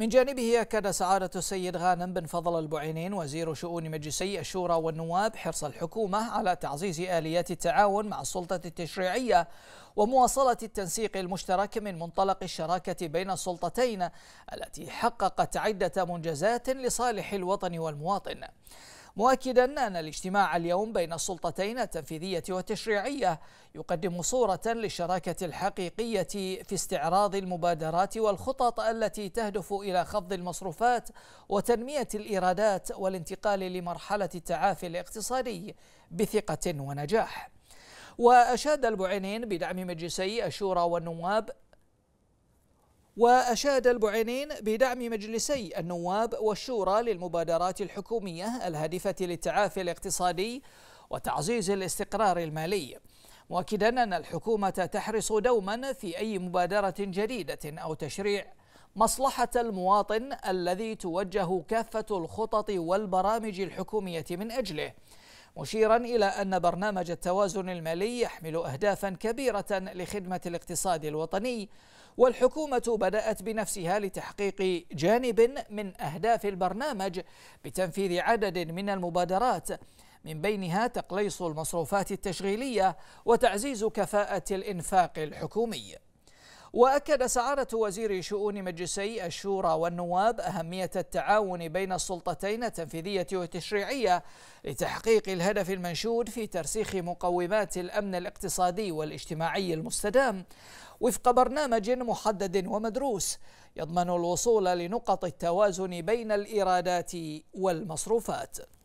من جانبه أكد سعادة السيد غانم بن فضل البعينين وزير شؤون مجلسي الشورى والنواب حرص الحكومة على تعزيز آليات التعاون مع السلطة التشريعية ومواصلة التنسيق المشترك من منطلق الشراكة بين السلطتين التي حققت عدة منجزات لصالح الوطن والمواطن مؤكدا أن الاجتماع اليوم بين السلطتين التنفيذية والتشريعية يقدم صورة للشراكة الحقيقية في استعراض المبادرات والخطط التي تهدف إلى خفض المصروفات وتنمية الإيرادات والانتقال لمرحلة التعافي الاقتصادي بثقة ونجاح وأشاد البعينين بدعم مجلسي الشورى والنواب وأشاد البعينين بدعم مجلسي النواب والشورى للمبادرات الحكومية الهادفة للتعافي الاقتصادي وتعزيز الاستقرار المالي مؤكدا أن الحكومة تحرص دوما في أي مبادرة جديدة أو تشريع مصلحة المواطن الذي توجه كافة الخطط والبرامج الحكومية من أجله مشيرا إلى أن برنامج التوازن المالي يحمل أهدافا كبيرة لخدمة الاقتصاد الوطني والحكومة بدأت بنفسها لتحقيق جانب من أهداف البرنامج بتنفيذ عدد من المبادرات من بينها تقليص المصروفات التشغيلية وتعزيز كفاءة الإنفاق الحكومي وأكد سعادة وزير شؤون مجلسي الشورى والنواب أهمية التعاون بين السلطتين التنفيذية والتشريعية لتحقيق الهدف المنشود في ترسيخ مقومات الأمن الاقتصادي والاجتماعي المستدام وفق برنامج محدد ومدروس يضمن الوصول لنقط التوازن بين الإيرادات والمصروفات